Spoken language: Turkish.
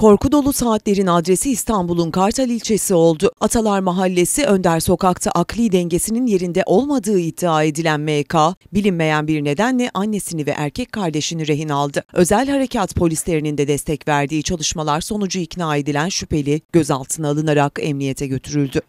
Korku dolu saatlerin adresi İstanbul'un Kartal ilçesi oldu. Atalar Mahallesi Önder Sokak'ta akli dengesinin yerinde olmadığı iddia edilen MK, bilinmeyen bir nedenle annesini ve erkek kardeşini rehin aldı. Özel harekat polislerinin de destek verdiği çalışmalar sonucu ikna edilen şüpheli gözaltına alınarak emniyete götürüldü.